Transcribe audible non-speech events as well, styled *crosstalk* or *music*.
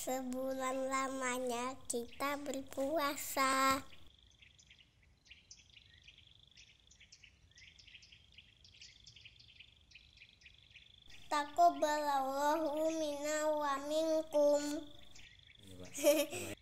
sebulan lamanya kita berpuasa. Takobbalallahu minna wa minkum. Iya, *laughs*